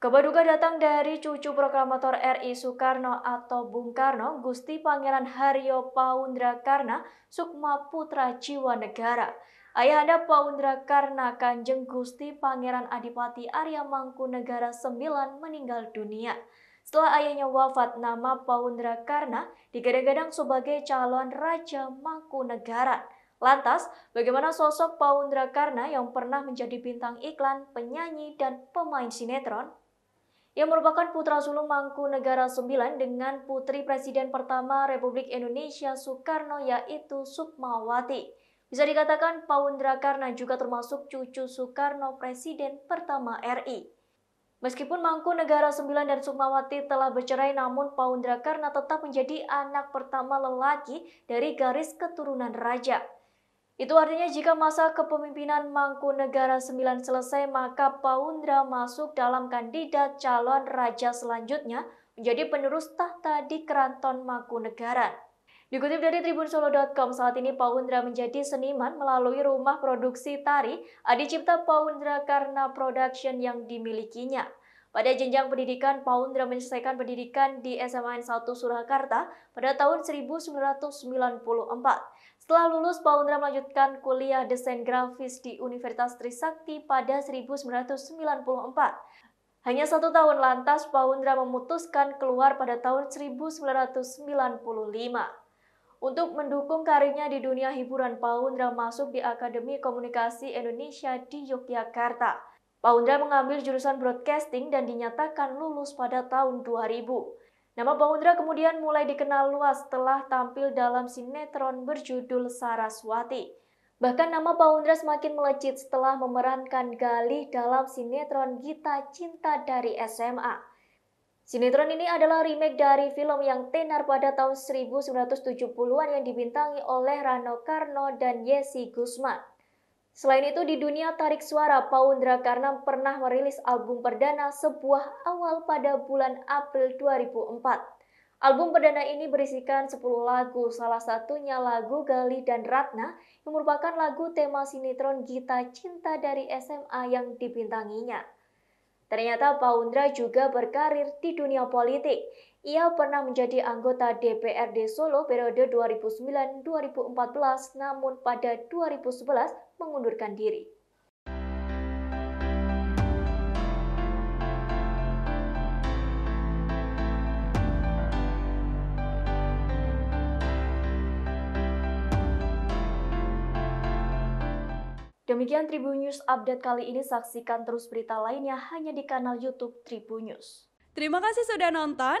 duka datang dari cucu proklamator RI Soekarno atau Bung Karno, Gusti Pangeran Haryo Paundra Karna, Sukma Putra Jiwa Negara. Ayahanda Paundra Karna Kanjeng Gusti Pangeran Adipati Arya Mangkunegara IX meninggal dunia. Setelah ayahnya wafat, nama Paundra Karna digadang-gadang sebagai calon Raja Mangkunegara. Lantas, bagaimana sosok Paundra Karna yang pernah menjadi bintang iklan, penyanyi, dan pemain sinetron? yang merupakan putra sulung Mangku Negara IX dengan putri Presiden pertama Republik Indonesia Soekarno yaitu Sukmawati. Bisa dikatakan Paundra Karna juga termasuk cucu Soekarno Presiden pertama RI. Meskipun Mangku Negara IX dan Sukmawati telah bercerai, namun Paundra Karna tetap menjadi anak pertama lelaki dari garis keturunan raja. Itu artinya jika masa kepemimpinan Mangku Negara 9 selesai, maka Paundra masuk dalam kandidat calon raja selanjutnya menjadi penerus tahta di Keraton Mangku Negara. Dikutip dari tribunsolo.com, saat ini Paundra menjadi seniman melalui rumah produksi tari Adi Cipta Paundra karena production yang dimilikinya. Pada jenjang pendidikan, Paundra menyelesaikan pendidikan di SMAN 1 Surakarta pada tahun 1994. Setelah lulus, Paundra melanjutkan kuliah desain grafis di Universitas Trisakti pada 1994. Hanya satu tahun lantas, Paundra memutuskan keluar pada tahun 1995. Untuk mendukung karirnya di dunia hiburan, Paundra masuk di Akademi Komunikasi Indonesia di Yogyakarta. Paundra mengambil jurusan broadcasting dan dinyatakan lulus pada tahun 2000. Nama Paundra kemudian mulai dikenal luas setelah tampil dalam sinetron berjudul Saraswati. Bahkan nama Paundra semakin melejit setelah memerankan Galih dalam sinetron Gita Cinta dari SMA. Sinetron ini adalah remake dari film yang tenar pada tahun 1970-an yang dibintangi oleh Rano Karno dan Yesi Guzman. Selain itu, di dunia tarik suara, Paundra Karnam pernah merilis album perdana sebuah awal pada bulan April 2004. Album perdana ini berisikan 10 lagu, salah satunya lagu Gali dan Ratna yang merupakan lagu tema sinetron Gita Cinta dari SMA yang dibintanginya. Ternyata Paundra juga berkarir di dunia politik. Ia pernah menjadi anggota DPRD Solo periode 2009-2014 namun pada 2011 mengundurkan diri. Demikian Tribun News update kali ini. Saksikan terus berita lainnya hanya di kanal YouTube Tribun News. Terima kasih sudah nonton.